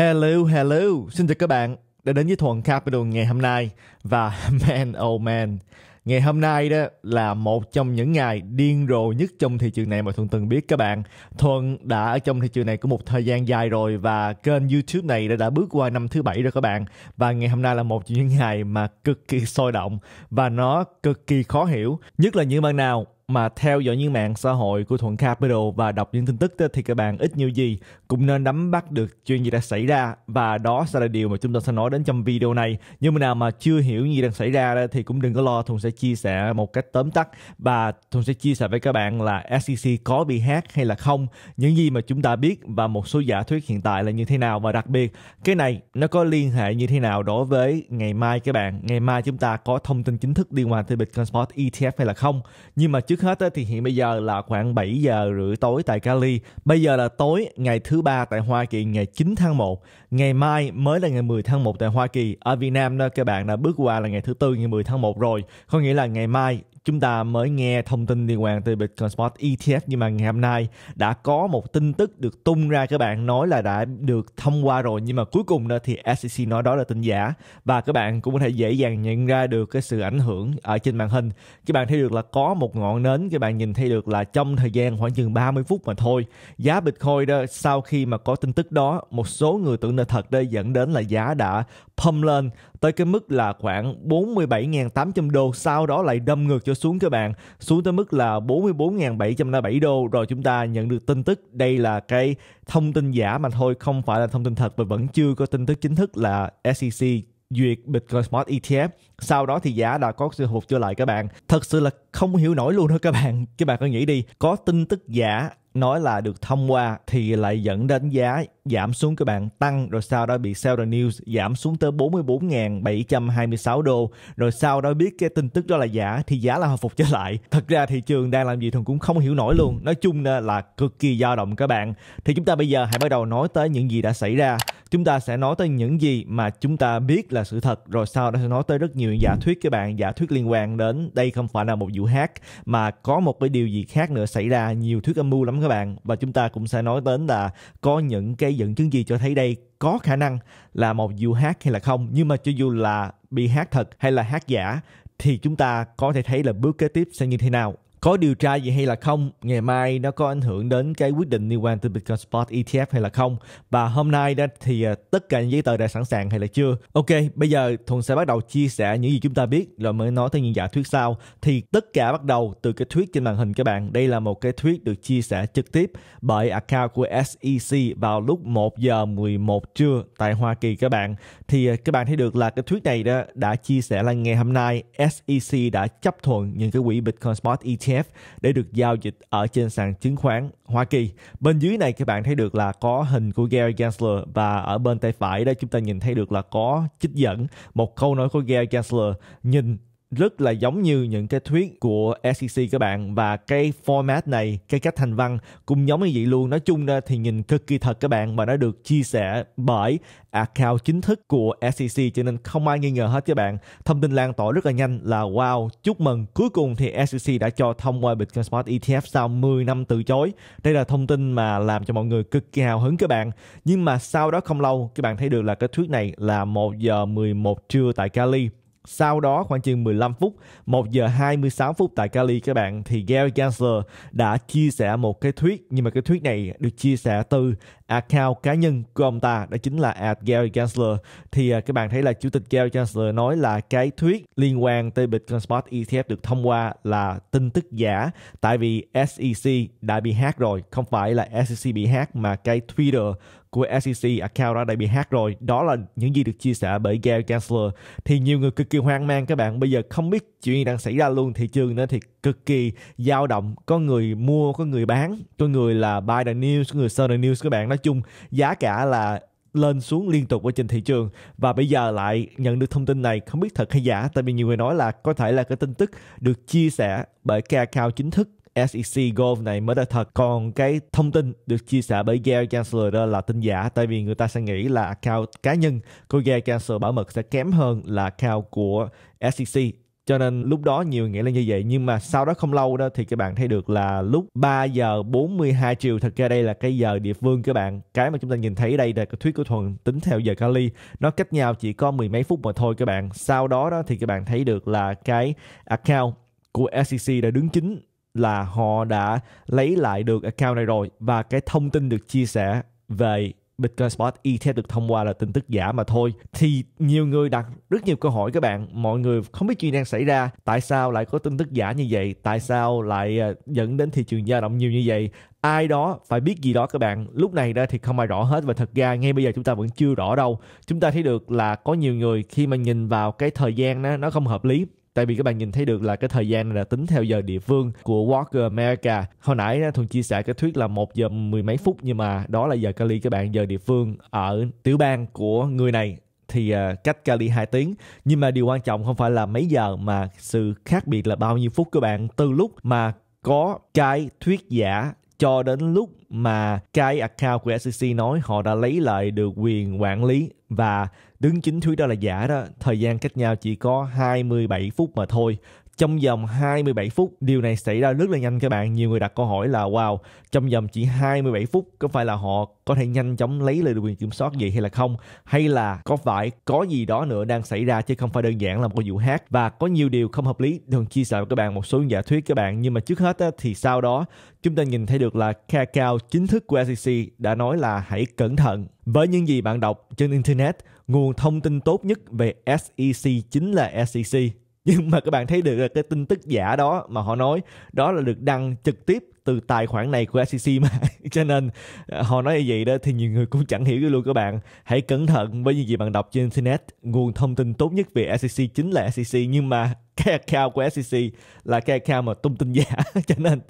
Hello, hello. Xin chào các bạn đã đến với Thuần Capital ngày hôm nay và man oh man. Ngày hôm nay đó là một trong những ngày điên rồ nhất trong thị trường này mà Thuần từng biết các bạn. Thuần đã ở trong thị trường này có một thời gian dài rồi và kênh YouTube này đã, đã bước qua năm thứ bảy rồi các bạn. Và ngày hôm nay là một trong những ngày mà cực kỳ sôi động và nó cực kỳ khó hiểu. Nhất là những bạn nào mà theo dõi những mạng xã hội của Thuận Capital và đọc những tin tức thì các bạn ít nhiều gì cũng nên nắm bắt được chuyện gì đã xảy ra và đó sẽ là điều mà chúng ta sẽ nói đến trong video này. Nhưng mà nào mà chưa hiểu gì đang xảy ra thì cũng đừng có lo, Thuận sẽ chia sẻ một cách tóm tắt và Thuận sẽ chia sẻ với các bạn là SEC có bị hack hay là không, những gì mà chúng ta biết và một số giả thuyết hiện tại là như thế nào và đặc biệt cái này nó có liên hệ như thế nào đối với ngày mai các bạn. Ngày mai chúng ta có thông tin chính thức đi quan tới Bitcoin Spot ETF hay là không. Nhưng mà trước trước hết thì hiện bây giờ là khoảng 7 giờ rưỡi tối tại Cali. Bây giờ là tối ngày thứ ba tại Hoa Kỳ ngày 9 tháng 1. Ngày mai mới là ngày 10 tháng 1 tại Hoa Kỳ. Ở Việt Nam đó các bạn đã bước qua là ngày thứ tư ngày 10 tháng 1 rồi. Có nghĩa là ngày mai chúng ta mới nghe thông tin liên quan tới Bitcoin Spot ETF nhưng mà ngày hôm nay đã có một tin tức được tung ra các bạn nói là đã được thông qua rồi nhưng mà cuối cùng đó thì SEC nói đó là tin giả và các bạn cũng có thể dễ dàng nhận ra được cái sự ảnh hưởng ở trên màn hình các bạn thấy được là có một ngọn nến các bạn nhìn thấy được là trong thời gian khoảng chừng 30 phút mà thôi giá Bitcoin đó sau khi mà có tin tức đó một số người tưởng là thật đây dẫn đến là giá đã pump lên tới cái mức là khoảng 47.800 đô sau đó lại đâm ngược cho xuống các bạn xuống tới mức là 44.757 đô rồi chúng ta nhận được tin tức đây là cái thông tin giả mà thôi không phải là thông tin thật và vẫn chưa có tin tức chính thức là SEC duyệt Bitcoin Smart ETF. Sau đó thì giá đã có sự hụt trở lại các bạn. Thật sự là không hiểu nổi luôn đó các bạn. Các bạn cứ nghĩ đi, có tin tức giả nói là được thông qua thì lại dẫn đến giá giảm xuống các bạn tăng rồi sau đó bị sell the news giảm xuống tới 44.726 đô rồi sau đó biết cái tin tức đó là giả thì giá là hồi phục trở lại thật ra thị trường đang làm gì thường cũng không hiểu nổi luôn nói chung là cực kỳ dao động các bạn thì chúng ta bây giờ hãy bắt đầu nói tới những gì đã xảy ra chúng ta sẽ nói tới những gì mà chúng ta biết là sự thật rồi sau đó sẽ nói tới rất nhiều giả thuyết các bạn giả thuyết liên quan đến đây không phải là một vụ hack mà có một cái điều gì khác nữa xảy ra nhiều thuyết âm mưu lắm các bạn và chúng ta cũng sẽ nói đến là có những cái dẫn chứng gì cho thấy đây có khả năng là một vụ hát hay là không nhưng mà cho dù là bị hát thật hay là hát giả thì chúng ta có thể thấy là bước kế tiếp sẽ như thế nào có điều tra gì hay là không ngày mai nó có ảnh hưởng đến cái quyết định liên quan tới Bitcoin Spot ETF hay là không và hôm nay đó thì à, tất cả những giấy tờ đã sẵn sàng hay là chưa ok bây giờ Thuận sẽ bắt đầu chia sẻ những gì chúng ta biết rồi mới nói tới những giả thuyết sau thì tất cả bắt đầu từ cái thuyết trên màn hình các bạn đây là một cái thuyết được chia sẻ trực tiếp bởi account của SEC vào lúc 1 giờ 11 trưa tại Hoa Kỳ các bạn thì à, các bạn thấy được là cái thuyết này đó đã chia sẻ là ngày hôm nay SEC đã chấp thuận những cái quỹ Bitcoin Spot ETF ETF để được giao dịch ở trên sàn chứng khoán Hoa Kỳ. Bên dưới này các bạn thấy được là có hình của Gary Gensler và ở bên tay phải đây chúng ta nhìn thấy được là có trích dẫn một câu nói của Gary Gensler nhìn rất là giống như những cái thuyết của SEC các bạn và cái format này, cái cách thành văn cũng giống như vậy luôn. Nói chung ra thì nhìn cực kỳ thật các bạn và nó được chia sẻ bởi account chính thức của SEC cho nên không ai nghi ngờ hết các bạn. Thông tin lan tỏa rất là nhanh là wow, chúc mừng. Cuối cùng thì SEC đã cho thông qua Bitcoin Spot ETF sau 10 năm từ chối. Đây là thông tin mà làm cho mọi người cực kỳ hào hứng các bạn. Nhưng mà sau đó không lâu các bạn thấy được là cái thuyết này là 1 giờ 11 trưa tại Cali sau đó khoảng chừng 15 phút, 1 giờ 26 phút tại Cali các bạn thì Gary Gensler đã chia sẻ một cái thuyết nhưng mà cái thuyết này được chia sẻ từ account cá nhân của ông ta đó chính là at Gary Gensler thì à, các bạn thấy là chủ tịch Gary Gensler nói là cái thuyết liên quan tới Bitcoin Spot ETF được thông qua là tin tức giả tại vì SEC đã bị hack rồi không phải là SEC bị hack mà cái Twitter của SEC account đó đã bị hack rồi đó là những gì được chia sẻ bởi Gary Gensler thì nhiều người cực kỳ hoang mang các bạn bây giờ không biết chuyện gì đang xảy ra luôn thị trường nữa thì cực kỳ dao động có người mua có người bán có người là buy the news có người sell the news các bạn nói chung giá cả là lên xuống liên tục ở trên thị trường và bây giờ lại nhận được thông tin này không biết thật hay giả tại vì nhiều người nói là có thể là cái tin tức được chia sẻ bởi cái account chính thức SEC Gold này mới là thật còn cái thông tin được chia sẻ bởi Gail Chancellor đó là tin giả tại vì người ta sẽ nghĩ là account cá nhân của Gail Chancellor bảo mật sẽ kém hơn là account của SEC cho nên lúc đó nhiều nghĩa là như vậy nhưng mà sau đó không lâu đó thì các bạn thấy được là lúc 3 giờ 42 chiều thật ra đây là cái giờ địa phương các bạn cái mà chúng ta nhìn thấy đây là cái thuyết của thuần tính theo giờ Cali nó cách nhau chỉ có mười mấy phút mà thôi các bạn sau đó đó thì các bạn thấy được là cái account của SEC đã đứng chính là họ đã lấy lại được account này rồi và cái thông tin được chia sẻ về Bitcoin Spot Ether được thông qua là tin tức giả mà thôi thì nhiều người đặt rất nhiều câu hỏi các bạn mọi người không biết chuyện đang xảy ra tại sao lại có tin tức giả như vậy tại sao lại ờ, dẫn đến thị trường dao động nhiều như vậy ai đó phải biết gì đó các bạn lúc này đó thì không ai rõ hết và thật ra ngay bây giờ chúng ta vẫn chưa rõ đâu chúng ta thấy được là có nhiều người khi mà nhìn vào cái thời gian đó nó không hợp lý tại vì các bạn nhìn thấy được là cái thời gian này là tính theo giờ địa phương của Walker America hồi nãy thuần chia sẻ cái thuyết là một giờ mười mấy phút nhưng mà đó là giờ Cali các bạn giờ địa phương ở tiểu bang của người này thì à, cách Cali 2 tiếng nhưng mà điều quan trọng không phải là mấy giờ mà sự khác biệt là bao nhiêu phút các bạn từ lúc mà có cái thuyết giả cho đến lúc mà cái account của SEC nói họ đã lấy lại được quyền quản lý và đứng chính thuyết đó là giả đó thời gian cách nhau chỉ có 27 phút mà thôi trong vòng 27 phút điều này xảy ra rất là nhanh các bạn nhiều người đặt câu hỏi là wow trong vòng chỉ 27 phút có phải là họ có thể nhanh chóng lấy lại được quyền kiểm soát gì hay là không hay là có phải có gì đó nữa đang xảy ra chứ không phải đơn giản là một vụ hát và có nhiều điều không hợp lý thường chia sẻ với các bạn một số giả thuyết các bạn nhưng mà trước hết thì sau đó chúng ta nhìn thấy được là Kakao chính thức của SEC đã nói là hãy cẩn thận với những gì bạn đọc trên internet nguồn thông tin tốt nhất về SEC chính là SEC nhưng mà các bạn thấy được là cái tin tức giả đó mà họ nói đó là được đăng trực tiếp từ tài khoản này của SEC mà cho nên à, họ nói như vậy đó thì nhiều người cũng chẳng hiểu cái luôn các bạn hãy cẩn thận với những gì bạn đọc trên internet nguồn thông tin tốt nhất về SEC chính là SEC nhưng mà cái account của SEC là cái account mà tung tin giả cho nên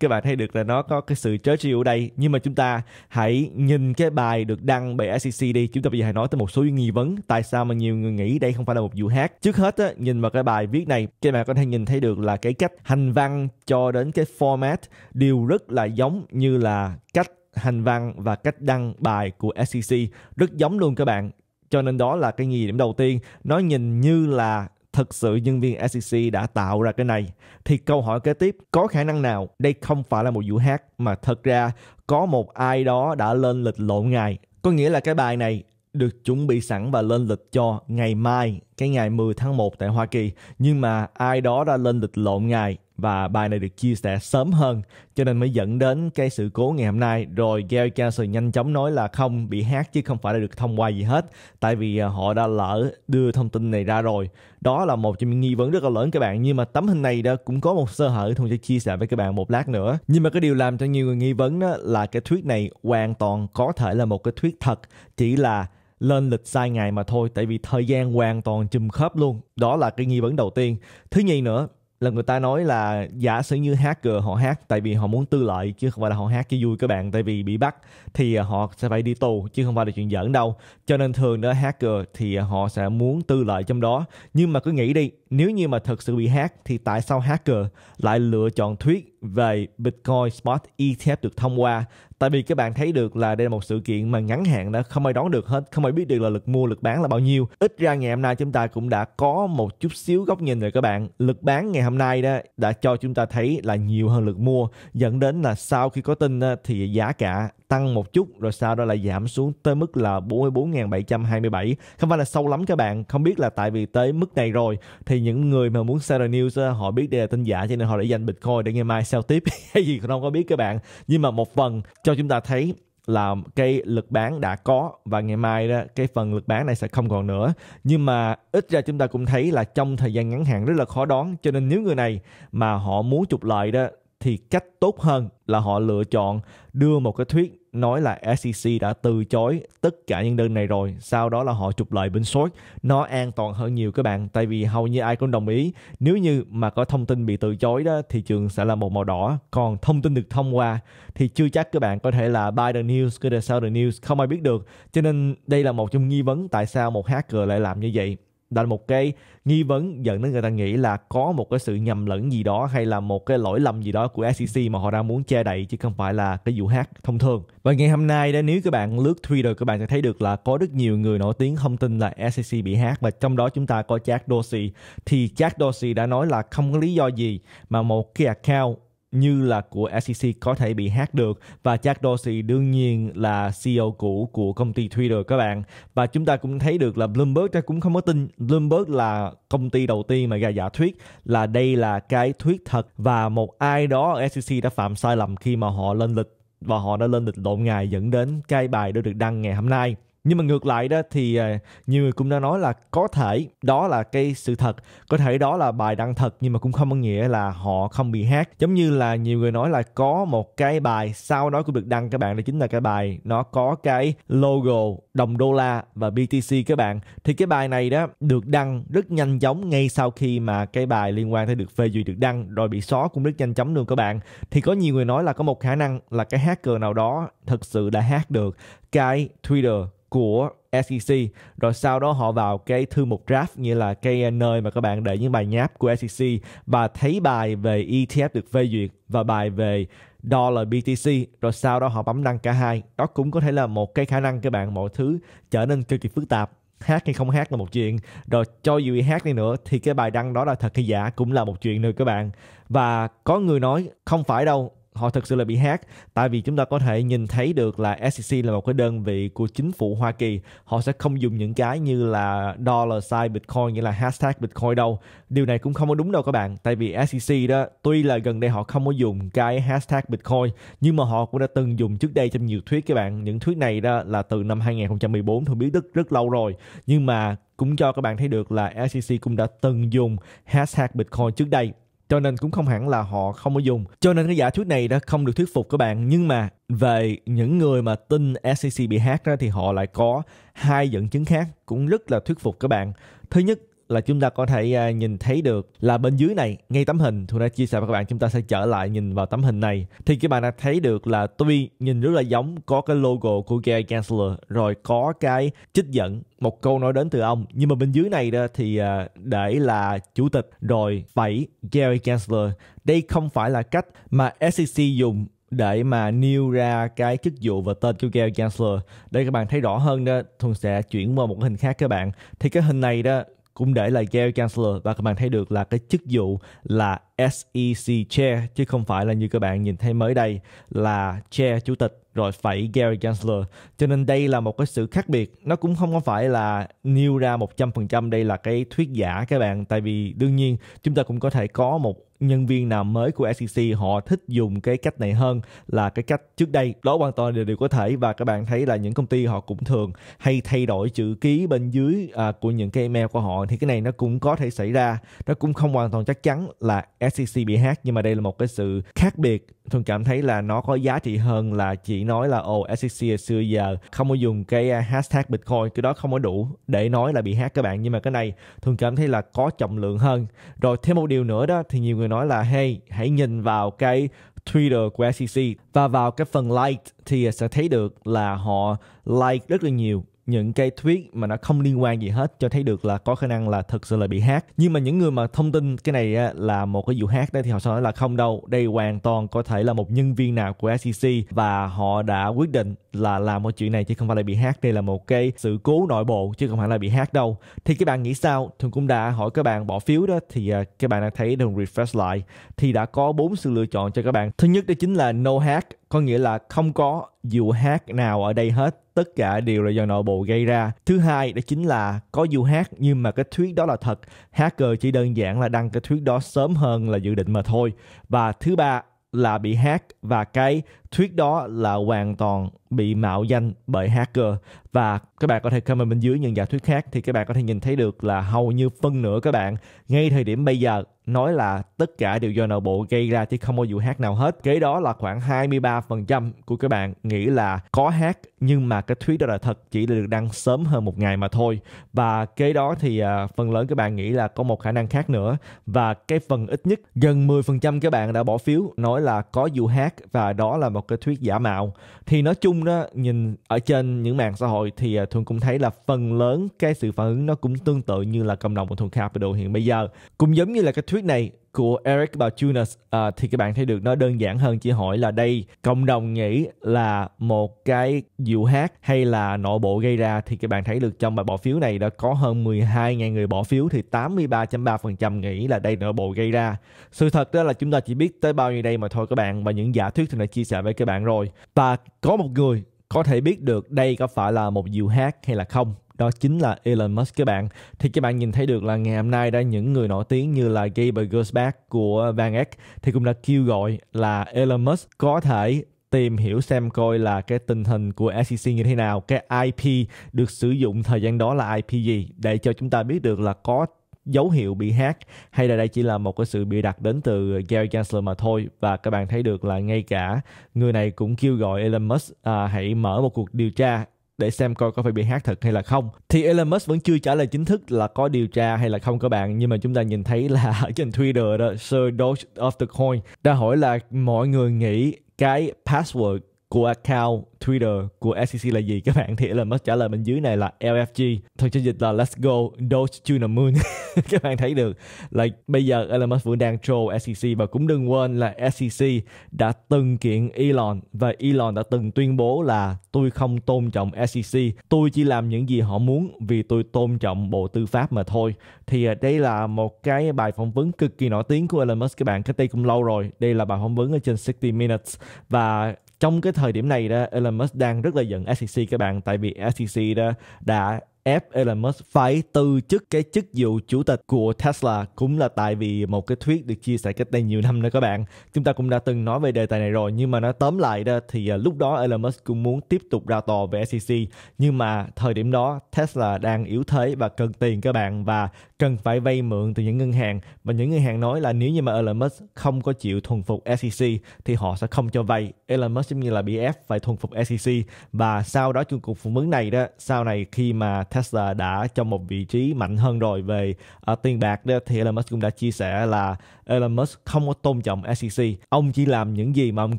các bạn thấy được là nó có cái sự trớ trêu ở đây nhưng mà chúng ta hãy nhìn cái bài được đăng bởi SEC đi chúng ta bây giờ hãy nói tới một số nghi vấn tại sao mà nhiều người nghĩ đây không phải là một vụ hát trước hết á, nhìn vào cái bài viết này các bạn có thể nhìn thấy được là cái cách hành văn cho đến cái format đều rất là giống như là cách hành văn và cách đăng bài của SEC rất giống luôn các bạn. Cho nên đó là cái nhì điểm đầu tiên, nó nhìn như là thực sự nhân viên SEC đã tạo ra cái này. Thì câu hỏi kế tiếp, có khả năng nào đây không phải là một vụ hack mà thật ra có một ai đó đã lên lịch lộ ngày. Có nghĩa là cái bài này được chuẩn bị sẵn và lên lịch cho ngày mai, cái ngày 10 tháng 1 tại Hoa Kỳ. Nhưng mà ai đó đã lên lịch lộn ngày và bài này được chia sẻ sớm hơn cho nên mới dẫn đến cái sự cố ngày hôm nay rồi Gary Gensler nhanh chóng nói là không bị hát chứ không phải là được thông qua gì hết tại vì à, họ đã lỡ đưa thông tin này ra rồi đó là một trong những nghi vấn rất là lớn các bạn nhưng mà tấm hình này đó cũng có một sơ hở thông sẽ chia sẻ với các bạn một lát nữa nhưng mà cái điều làm cho nhiều người nghi vấn đó là cái thuyết này hoàn toàn có thể là một cái thuyết thật chỉ là lên lịch sai ngày mà thôi tại vì thời gian hoàn toàn chùm khớp luôn đó là cái nghi vấn đầu tiên thứ nhì nữa là người ta nói là giả sử như hacker họ hát, tại vì họ muốn tư lợi chứ không phải là họ hát cho vui các bạn tại vì bị bắt thì à, họ sẽ phải đi tù chứ không phải là chuyện giỡn đâu cho nên thường nữa hacker thì à, họ sẽ muốn tư lợi trong đó nhưng mà cứ nghĩ đi nếu như mà thật sự bị hát thì tại sao hacker lại lựa chọn thuyết về Bitcoin Spot ETF được thông qua tại vì các bạn thấy được là đây là một sự kiện mà ngắn hạn đã không ai đoán được hết không ai biết được là lực mua lực bán là bao nhiêu ít ra ngày hôm nay chúng ta cũng đã có một chút xíu góc nhìn rồi các bạn lực bán ngày hôm nay đó đã cho chúng ta thấy là nhiều hơn lực mua dẫn đến là sau khi có tin thì giá cả tăng một chút rồi sau đó lại giảm xuống tới mức là 44.727 không phải là sâu lắm các bạn không biết là tại vì tới mức này rồi thì những người mà muốn sell news họ biết đây là tin giả cho nên họ để dành Bitcoin để ngày mai sell tiếp hay gì không có biết các bạn nhưng mà một phần cho chúng ta thấy là cái lực bán đã có và ngày mai đó cái phần lực bán này sẽ không còn nữa nhưng mà ít ra chúng ta cũng thấy là trong thời gian ngắn hạn rất là khó đoán cho nên nếu người này mà họ muốn trục lợi đó thì cách tốt hơn là họ lựa chọn đưa một cái thuyết nói là SEC đã từ chối tất cả những đơn này rồi sau đó là họ chụp lại bên short nó an toàn hơn nhiều các bạn tại vì hầu như ai cũng đồng ý nếu như mà có thông tin bị từ chối đó thị trường sẽ là một màu đỏ còn thông tin được thông qua thì chưa chắc các bạn có thể là buy the news cái the sell the news không ai biết được cho nên đây là một trong nghi vấn tại sao một hacker lại làm như vậy là một cái nghi vấn dẫn đến người ta nghĩ là có một cái sự nhầm lẫn gì đó hay là một cái lỗi lầm gì đó của SEC mà họ đang muốn che đậy chứ không phải là cái vụ hát thông thường. Và ngày hôm nay đó nếu các bạn lướt Twitter các bạn sẽ thấy được là có rất nhiều người nổi tiếng không tin là SEC bị hát và trong đó chúng ta có Jack Dorsey thì Jack Dorsey đã nói là không có lý do gì mà một cái account như là của SEC có thể bị hack được và Jack Dorsey đương nhiên là CEO cũ của công ty Twitter các bạn và chúng ta cũng thấy được là Bloomberg cũng không có tin Bloomberg là công ty đầu tiên mà ra giả thuyết là đây là cái thuyết thật và một ai đó ở SEC đã phạm sai lầm khi mà họ lên lịch và họ đã lên lịch lộn ngày dẫn đến cái bài đã được đăng ngày hôm nay nhưng mà ngược lại đó thì à, nhiều người cũng đã nói là có thể đó là cái sự thật có thể đó là bài đăng thật nhưng mà cũng không có nghĩa là họ không bị hát giống như là nhiều người nói là có một cái bài sau đó cũng được đăng các bạn đó chính là cái bài nó có cái logo đồng đô la và BTC các bạn thì cái bài này đó được đăng rất nhanh chóng ngay sau khi mà cái bài liên quan tới được phê duyệt được đăng rồi bị xóa cũng rất nhanh chóng luôn các bạn thì có nhiều người nói là có một khả năng là cái hacker nào đó thực sự đã hát được cái Twitter của SEC rồi sau đó họ vào cái thư mục draft như là cái ờ, nơi mà các bạn để những bài nháp của SEC và thấy bài về ETF được phê duyệt và bài về dollar BTC rồi sau đó họ bấm đăng cả hai đó cũng có thể là một cái khả năng các bạn mọi thứ trở nên cực kỳ phức tạp hát hay không hát là một chuyện rồi cho dù hát đi nữa thì cái bài đăng đó là thật hay giả cũng là một chuyện nữa các bạn và có người nói không phải đâu họ thực sự là bị hack tại vì chúng ta có thể nhìn thấy được là SEC là một cái đơn vị của chính phủ Hoa Kỳ họ sẽ không dùng những cái như là dollar sign Bitcoin như là hashtag Bitcoin đâu điều này cũng không có đúng đâu các bạn tại vì SEC đó tuy là gần đây họ không có dùng cái hashtag Bitcoin nhưng mà họ cũng đã từng dùng trước đây trong nhiều thuyết các bạn những thuyết này đó là từ năm 2014 thôi, biết rất rất lâu rồi nhưng mà cũng cho các bạn thấy được là SEC cũng đã từng dùng hashtag Bitcoin trước đây cho nên cũng không hẳn là họ không có dùng cho nên cái giả thuyết này đã không được thuyết phục các bạn nhưng mà về những người mà tin SCC bị hack ra thì họ lại có hai dẫn chứng khác cũng rất là thuyết phục các bạn thứ nhất là chúng ta có thể à, nhìn thấy được là bên dưới này ngay tấm hình tôi đã chia sẻ với các bạn chúng ta sẽ trở lại nhìn vào tấm hình này thì các bạn đã thấy được là tuy nhìn rất là giống có cái logo của Gary Gensler rồi có cái trích dẫn một câu nói đến từ ông nhưng mà bên dưới này đó thì à, để là chủ tịch rồi phẩy Gary Gensler đây không phải là cách mà SEC dùng để mà nêu ra cái chức vụ và tên của Gary Gensler để các bạn thấy rõ hơn đó Thuần sẽ chuyển qua một cái hình khác các bạn thì cái hình này đó cũng để là Gary Chancellor và các bạn thấy được là cái chức vụ là SEC Chair chứ không phải là như các bạn nhìn thấy mới đây là Chair Chủ tịch rồi phải Gary Gensler. Cho nên đây là một cái sự khác biệt. Nó cũng không có phải là nêu ra 100% đây là cái thuyết giả các bạn. Tại vì đương nhiên chúng ta cũng có thể có một nhân viên nào mới của SEC họ thích dùng cái cách này hơn là cái cách trước đây đó hoàn toàn đều, đều có thể và các bạn thấy là những công ty họ cũng thường hay thay đổi chữ ký bên dưới à, của những cái email của họ thì cái này nó cũng có thể xảy ra nó cũng không hoàn toàn chắc chắn là SEC bị hack nhưng mà đây là một cái sự khác biệt thường cảm thấy là nó có giá trị hơn là chỉ nói là ồ oh, SEC xưa giờ không có dùng cái à, hashtag Bitcoin cái đó không có đủ để nói là bị hack các bạn nhưng mà cái này thường cảm thấy là có trọng lượng hơn rồi thêm một điều nữa đó thì nhiều người nói là hey hãy nhìn vào cái Twitter của SEC và vào cái phần like thì sẽ thấy được là họ like rất là nhiều những cái tweet mà nó không liên quan gì hết cho thấy được là có khả năng là thực sự là bị hack nhưng mà những người mà thông tin cái này là một cái vụ hack đấy thì họ sẽ nói là không đâu đây hoàn toàn có thể là một nhân viên nào của SEC và họ đã quyết định là làm một chuyện này chứ không phải là bị hack đây là một cái sự cố nội bộ chứ không phải là bị hack đâu thì các bạn nghĩ sao thường cũng đã hỏi các bạn bỏ phiếu đó thì à, các bạn đã thấy đừng refresh lại thì đã có bốn sự lựa chọn cho các bạn thứ nhất đó chính là no hack có nghĩa là không có vụ hack nào ở đây hết tất cả đều là do nội bộ gây ra thứ hai đó chính là có du hát nhưng mà cái thuyết đó là thật hacker chỉ đơn giản là đăng cái thuyết đó sớm hơn là dự định mà thôi và thứ ba là bị hack và cái thuyết đó là hoàn toàn bị mạo danh bởi hacker và các bạn có thể comment bên dưới những giả thuyết khác thì các bạn có thể nhìn thấy được là hầu như phân nửa các bạn ngay thời điểm bây giờ nói là tất cả đều do nội bộ gây ra chứ không có vụ hack nào hết. Kế đó là khoảng 23% của các bạn nghĩ là có hack nhưng mà cái thuyết đó là thật chỉ là được đăng sớm hơn một ngày mà thôi. Và kế đó thì uh, phần lớn các bạn nghĩ là có một khả năng khác nữa và cái phần ít nhất gần 10% các bạn đã bỏ phiếu nói là có vụ hack và đó là một một cái thuyết giả mạo thì nói chung đó nhìn ở trên những mạng xã hội thì à, thuần cũng thấy là phần lớn cái sự phản ứng nó cũng tương tự như là cộng đồng của thuần capital hiện bây giờ cũng giống như là cái thuyết này của Eric Bauchunas à, thì các bạn thấy được nó đơn giản hơn chỉ hỏi là đây cộng đồng nghĩ là một cái dịu hát hay là nội bộ gây ra thì các bạn thấy được trong bài bỏ phiếu này đã có hơn 12.000 người bỏ phiếu thì 83.3% nghĩ là đây nội bộ gây ra. Sự thật đó là chúng ta chỉ biết tới bao nhiêu đây mà thôi các bạn và những giả thuyết thì đã chia sẻ với các bạn rồi. Và có một người có thể biết được đây có phải là một diệu hát hay là không đó chính là Elon Musk các bạn thì các bạn nhìn thấy được là ngày hôm nay đã những người nổi tiếng như là Gabe Gersbach của Van Eck thì cũng đã kêu gọi là Elon Musk có thể tìm hiểu xem coi là cái tình hình của SEC như thế nào, cái IP được sử dụng thời gian đó là IP gì để cho chúng ta biết được là có dấu hiệu bị hack hay là đây chỉ là một cái sự bị đặt đến từ Gary Gensler mà thôi và các bạn thấy được là ngay cả người này cũng kêu gọi Elon Musk à, hãy mở một cuộc điều tra để xem coi có phải bị hack thật hay là không thì Elon Musk vẫn chưa trả lời chính thức là có điều tra hay là không các bạn nhưng mà chúng ta nhìn thấy là ở trên Twitter đó Sir Doge of the Coin đã hỏi là mọi người nghĩ cái password của account Twitter của SEC là gì các bạn thì Elon Musk trả lời bên dưới này là LFG thật cho dịch là Let's go Doge to the moon các bạn thấy được là bây giờ Elon Musk vẫn đang troll SEC và cũng đừng quên là SEC đã từng kiện Elon và Elon đã từng tuyên bố là tôi không tôn trọng SEC tôi chỉ làm những gì họ muốn vì tôi tôn trọng bộ tư pháp mà thôi thì à, đây là một cái bài phỏng vấn cực kỳ nổi tiếng của Elon Musk các bạn cách đây cũng lâu rồi đây là bài phỏng vấn ở trên 60 Minutes và trong cái thời điểm này đó Elon Musk đang rất là giận SEC các bạn tại vì SEC đó đã ép Elon Musk phải từ chức cái chức vụ chủ tịch của Tesla cũng là tại vì một cái thuyết được chia sẻ cách đây nhiều năm nữa các bạn. Chúng ta cũng đã từng nói về đề tài này rồi nhưng mà nó tóm lại đó thì à, lúc đó Elon Musk cũng muốn tiếp tục ra tòa về SEC nhưng mà thời điểm đó Tesla đang yếu thế và cần tiền các bạn và cần phải vay mượn từ những ngân hàng và những ngân hàng nói là nếu như mà Elon Musk không có chịu thuần phục SEC thì họ sẽ không cho vay. Elon Musk giống như là bị ép phải thuần phục SEC và sau đó chung cuộc phỏng vấn này đó, sau này khi mà Tesla đã trong một vị trí mạnh hơn rồi về uh, tiền bạc đó thì Elon Musk cũng đã chia sẻ là Elon Musk không có tôn trọng SEC. Ông chỉ làm những gì mà ông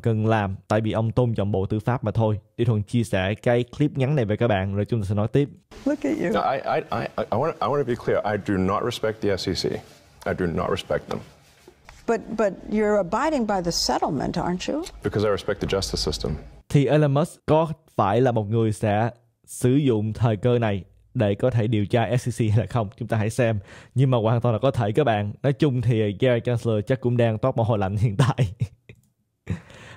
cần làm tại vì ông tôn trọng Bộ Tư pháp mà thôi. Đi thuần chia sẻ cái clip ngắn này với các bạn rồi chúng ta sẽ nói tiếp. Look at you. I I I I want I want be clear. I do not not respect the SEC. I do not respect them. But, but you're abiding by the settlement, aren't you? Because I respect the justice system. Thì Elon Musk có phải là một người sẽ sử dụng thời cơ này để có thể điều tra SEC hay là không chúng ta hãy xem nhưng mà hoàn toàn là có thể các bạn nói chung thì Gary Gensler chắc cũng đang toát mồ hôi lạnh hiện tại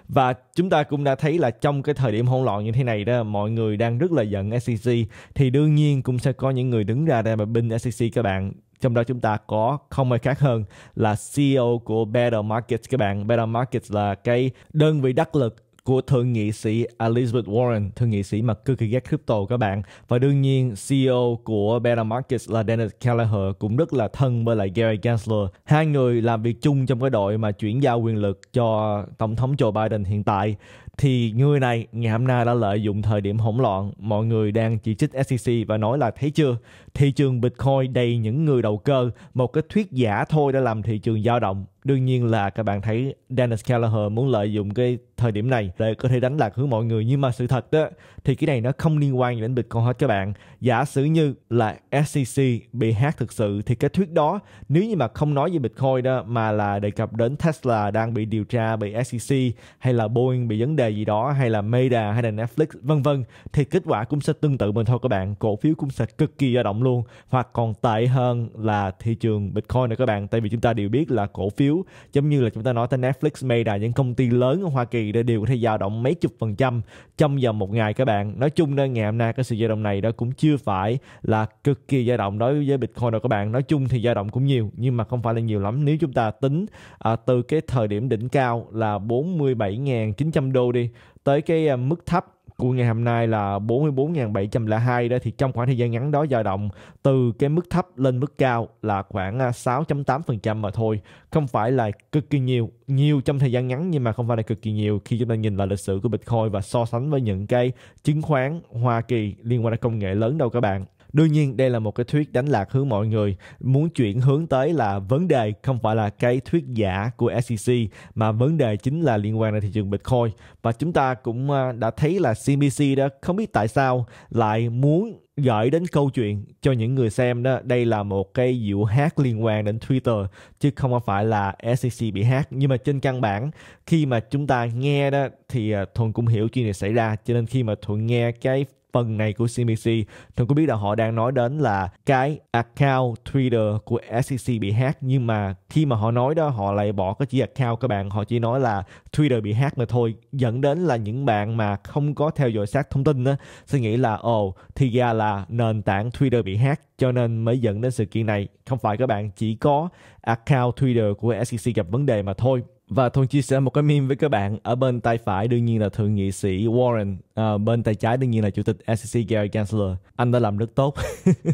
và chúng ta cũng đã thấy là trong cái thời điểm hỗn loạn như thế này đó mọi người đang rất là giận SEC thì đương nhiên cũng sẽ có những người đứng ra đây mà binh SEC các bạn trong đó chúng ta có không ai khác hơn là CEO của Better Markets các bạn. Better Markets là cái đơn vị đắc lực của thượng nghị sĩ Elizabeth Warren, thượng nghị sĩ mà cực kỳ ghét crypto các bạn. Và đương nhiên CEO của Better Markets là Dennis Kelleher cũng rất là thân với lại Gary Gensler. Hai người làm việc chung trong cái đội mà chuyển giao quyền lực cho Tổng thống Joe Biden hiện tại thì người này ngày hôm nay đã lợi dụng thời điểm hỗn loạn mọi người đang chỉ trích SEC và nói là thấy chưa thị trường Bitcoin đầy những người đầu cơ một cái thuyết giả thôi đã làm thị trường dao động đương nhiên là các bạn thấy Dennis Gallagher muốn lợi dụng cái thời điểm này để có thể đánh lạc hướng mọi người nhưng mà sự thật đó thì cái này nó không liên quan đến Bitcoin hết các bạn giả sử như là SEC bị hát thực sự thì cái thuyết đó nếu như mà không nói về Bitcoin đó mà là đề cập đến Tesla đang bị điều tra bị SEC hay là Boeing bị vấn đề gì đó hay là Meta hay là Netflix vân vân thì kết quả cũng sẽ tương tự mình thôi các bạn cổ phiếu cũng sẽ cực kỳ dao động luôn hoặc còn tệ hơn là thị trường Bitcoin này các bạn tại vì chúng ta đều biết là cổ phiếu giống như là chúng ta nói tới Netflix Meta những công ty lớn ở Hoa Kỳ đều có thể dao động mấy chục phần trăm trong vòng một ngày các bạn nói chung nên ngày hôm nay cái sự dao động này đó cũng chưa phải là cực kỳ dao động đối với Bitcoin đâu các bạn nói chung thì dao động cũng nhiều nhưng mà không phải là nhiều lắm nếu chúng ta tính à, từ cái thời điểm đỉnh cao là 47.900 đô đi tới cái à, mức thấp của ngày hôm nay là 44.702 đó thì trong khoảng thời gian ngắn đó dao động từ cái mức thấp lên mức cao là khoảng 6.8% à, mà thôi không phải là cực kỳ nhiều nhiều trong thời gian ngắn nhưng mà không phải là cực kỳ nhiều khi chúng ta nhìn lại lịch sử của Bitcoin và so sánh với những cái chứng khoán Hoa Kỳ liên quan đến công nghệ lớn đâu các bạn đương nhiên đây là một cái thuyết đánh lạc hướng mọi người muốn chuyển hướng tới là vấn đề không phải là cái thuyết giả của SEC mà vấn đề chính là liên quan đến thị trường Bitcoin và chúng ta cũng à, đã thấy là CBC đó không biết tại sao lại muốn gửi đến câu chuyện cho những người xem đó đây là một cái dịu hát liên quan đến Twitter chứ không phải là SEC bị hát nhưng mà trên căn bản khi mà chúng ta nghe đó thì à, thuận cũng hiểu chuyện này xảy ra cho nên khi mà thuận nghe cái phần này của cbc thì có biết là họ đang nói đến là cái account Twitter của SEC bị hack nhưng mà khi mà họ nói đó họ lại bỏ cái chỉ account các bạn họ chỉ nói là Twitter bị hack mà thôi dẫn đến là những bạn mà không có theo dõi sát thông tin đó sẽ nghĩ là ồ thì ra là nền tảng Twitter bị hack cho nên mới dẫn đến sự kiện này không phải các bạn chỉ có account Twitter của SEC gặp vấn đề mà thôi và Thuần chia sẻ một cái meme với các bạn ở bên tay phải đương nhiên là thượng nghị sĩ Warren à, bên tay trái đương nhiên là chủ tịch SEC Gary Gensler anh đã làm rất tốt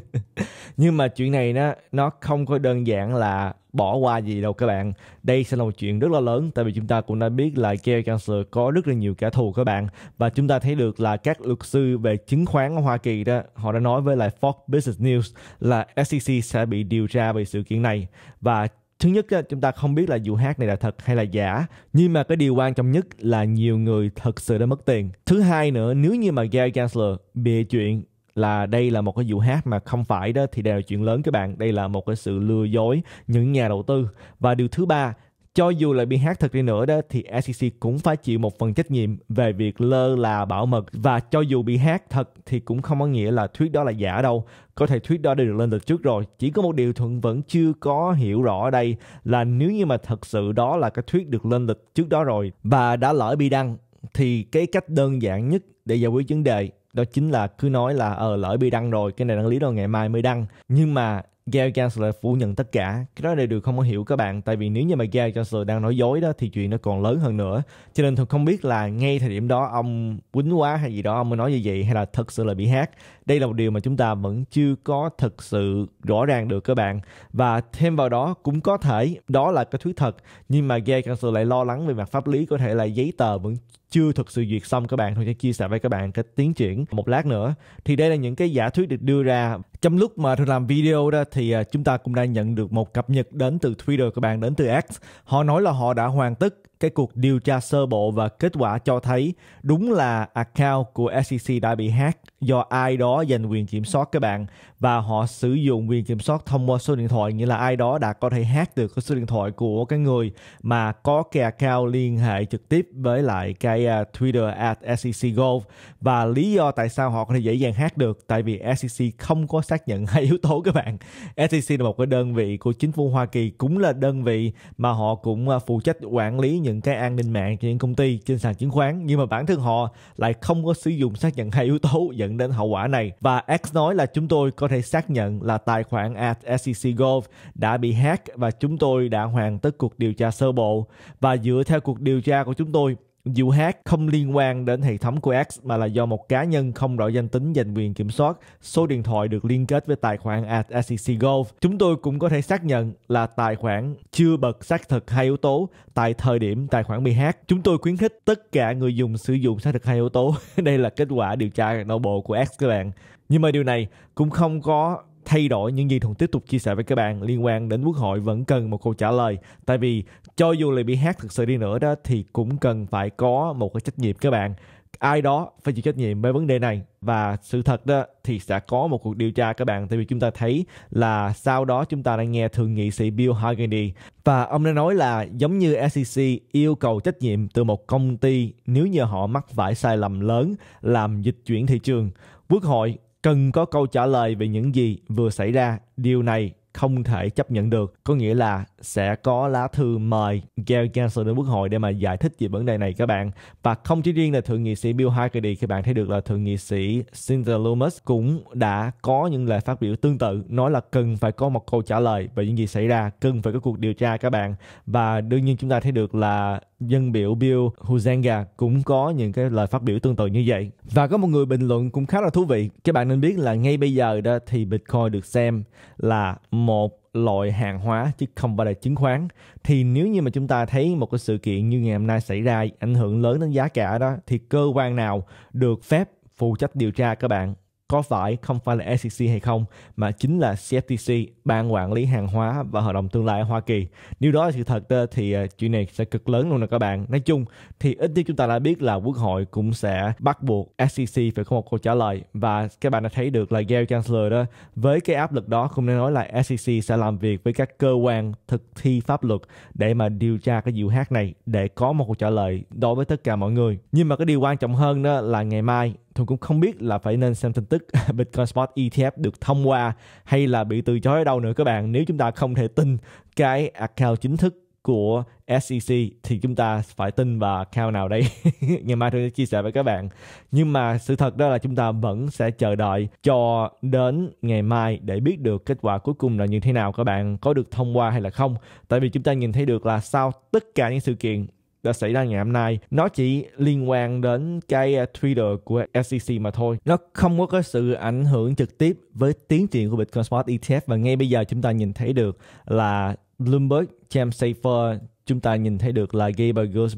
nhưng mà chuyện này nó nó không có đơn giản là bỏ qua gì đâu các bạn đây sẽ là một chuyện rất là lớn tại vì chúng ta cũng đã biết là Gary Gensler có rất là nhiều kẻ thù các bạn và chúng ta thấy được là các luật sư về chứng khoán ở Hoa Kỳ đó họ đã nói với lại Fox Business News là SEC sẽ bị điều tra về sự kiện này và thứ nhất là chúng ta không biết là vụ hát này là thật hay là giả nhưng mà cái điều quan trọng nhất là nhiều người thật sự đã mất tiền thứ hai nữa nếu như mà Gary Gensler bịa chuyện là đây là một cái vụ hát mà không phải đó thì đều là chuyện lớn các bạn đây là một cái sự lừa dối những nhà đầu tư và điều thứ ba cho dù là bị hát thật đi nữa đó thì SEC cũng phải chịu một phần trách nhiệm về việc lơ là bảo mật và cho dù bị hát thật thì cũng không có nghĩa là thuyết đó là giả đâu. Có thể thuyết đó đã được lên lịch trước rồi. Chỉ có một điều Thuận vẫn chưa có hiểu rõ ở đây là nếu như mà thật sự đó là cái thuyết được lên lịch trước đó rồi và đã lỡ bị đăng thì cái cách đơn giản nhất để giải quyết vấn đề đó chính là cứ nói là ờ lỡ bị đăng rồi cái này đăng lý rồi ngày mai mới đăng nhưng mà Gary Gensler phủ nhận tất cả. Cái đó đều được không có hiểu các bạn. Tại vì nếu như mà Gary Gensler đang nói dối đó thì chuyện nó còn lớn hơn nữa. Cho nên tôi không biết là ngay thời điểm đó ông quýnh quá hay gì đó ông mới nói như vậy hay là thật sự là bị hát đây là một điều mà chúng ta vẫn chưa có thực sự rõ ràng được các bạn và thêm vào đó cũng có thể đó là cái thuyết thật nhưng mà gay cancel lại lo lắng về mặt pháp lý có thể là giấy tờ vẫn chưa thực sự duyệt xong các bạn thôi sẽ chia sẻ với các bạn cái tiến triển một lát nữa thì đây là những cái giả thuyết được đưa ra trong lúc mà tôi làm video đó thì à, chúng ta cũng đã nhận được một cập nhật đến từ Twitter các bạn đến từ X họ nói là họ đã hoàn tất cái cuộc điều tra sơ bộ và kết quả cho thấy đúng là account của SEC đã bị hack do ai đó giành quyền kiểm soát các bạn và họ sử dụng quyền kiểm soát thông qua số điện thoại nghĩa là ai đó đã có thể hack được cái số điện thoại của cái người mà có cái account liên hệ trực tiếp với lại cái à, Twitter at SEC Gold và lý do tại sao họ có thể dễ dàng hack được tại vì SEC không có xác nhận hai yếu tố các bạn SEC là một cái đơn vị của chính phủ Hoa Kỳ cũng là đơn vị mà họ cũng à, phụ trách quản lý những những cái an ninh mạng cho những công ty trên sàn chứng khoán nhưng mà bản thân họ lại không có sử dụng xác nhận hai yếu tố dẫn đến hậu quả này và X nói là chúng tôi có thể xác nhận là tài khoản at SEC Gov đã bị hack và chúng tôi đã hoàn tất cuộc điều tra sơ bộ và dựa theo cuộc điều tra của chúng tôi vụ hack không liên quan đến hệ thống của X mà là do một cá nhân không rõ danh tính giành quyền kiểm soát số điện thoại được liên kết với tài khoản at SEC Golf. Chúng tôi cũng có thể xác nhận là tài khoản chưa bật xác thực hai yếu tố tại thời điểm tài khoản bị hack. Chúng tôi khuyến khích tất cả người dùng sử dụng xác thực hai yếu tố. Đây là kết quả điều tra nội bộ của X các bạn. Nhưng mà điều này cũng không có thay đổi những gì Thuận tiếp tục chia sẻ với các bạn liên quan đến quốc hội vẫn cần một câu trả lời. Tại vì cho dù là bị hát thực sự đi nữa đó thì cũng cần phải có một cái trách nhiệm các bạn. Ai đó phải chịu trách nhiệm với vấn đề này và sự thật đó thì sẽ có một cuộc điều tra các bạn tại vì chúng ta thấy là sau đó chúng ta đang nghe thượng nghị sĩ Bill Hagerty và ông đã nói là giống như SEC yêu cầu trách nhiệm từ một công ty nếu như họ mắc phải sai lầm lớn làm dịch chuyển thị trường Quốc hội cần có câu trả lời về những gì vừa xảy ra. Điều này không thể chấp nhận được. Có nghĩa là sẽ có lá thư mời Gary Gensler đến Quốc hội để mà giải thích về vấn đề này các bạn. Và không chỉ riêng là Thượng nghị sĩ Bill Hagerty, các bạn thấy được là Thượng nghị sĩ Cynthia loomis cũng đã có những lời phát biểu tương tự, nói là cần phải có một câu trả lời về những gì xảy ra, cần phải có cuộc điều tra các bạn. Và đương nhiên chúng ta thấy được là dân biểu Bill Huzenga cũng có những cái lời phát biểu tương tự như vậy. Và có một người bình luận cũng khá là thú vị. Các bạn nên biết là ngay bây giờ đó thì Bitcoin được xem là một loại hàng hóa chứ không phải là chứng khoán thì nếu như mà chúng ta thấy một cái sự kiện như ngày hôm nay xảy ra ảnh hưởng lớn đến giá cả đó thì cơ quan nào được phép phụ trách điều tra các bạn có phải không phải là SEC hay không mà chính là CFTC ban quản lý hàng hóa và hợp đồng tương lai ở Hoa Kỳ nếu đó là sự thật ờ, thì ờ, chuyện này sẽ cực lớn luôn nè các bạn nói chung thì ít nhất chúng ta đã biết là quốc hội cũng sẽ bắt buộc SEC phải có một câu trả lời và các bạn đã thấy được là Gary Chancellor đó với cái áp lực đó không nên nói là SEC sẽ làm việc với các cơ quan thực thi pháp luật để mà điều tra cái vụ hát này để có một câu trả lời đối với tất cả mọi người nhưng mà cái điều quan trọng hơn đó là ngày mai Thuận cũng không biết là phải nên xem tin tức Bitcoin Spot ETF được thông qua hay là bị từ chối ở đâu nữa các bạn. Nếu chúng ta không thể tin cái account chính thức của SEC thì chúng ta phải tin vào account nào đây ngày mai tôi sẽ chia sẻ với các bạn nhưng mà sự thật đó là chúng ta vẫn sẽ chờ đợi cho đến ngày mai để biết được kết quả cuối cùng là như thế nào các bạn có được thông qua hay là không tại vì chúng ta nhìn thấy được là sau tất cả những sự kiện đã xảy ra ngày hôm nay nó chỉ liên quan đến cái à, Twitter của SEC mà thôi nó không có cái sự ảnh hưởng trực tiếp với tiến triển của Bitcoin Spot ETF và ngay bây giờ chúng ta nhìn thấy được là Bloomberg, James Safer chúng ta nhìn thấy được là Gabriel Goes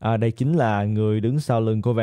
à, đây chính là người đứng sau lưng của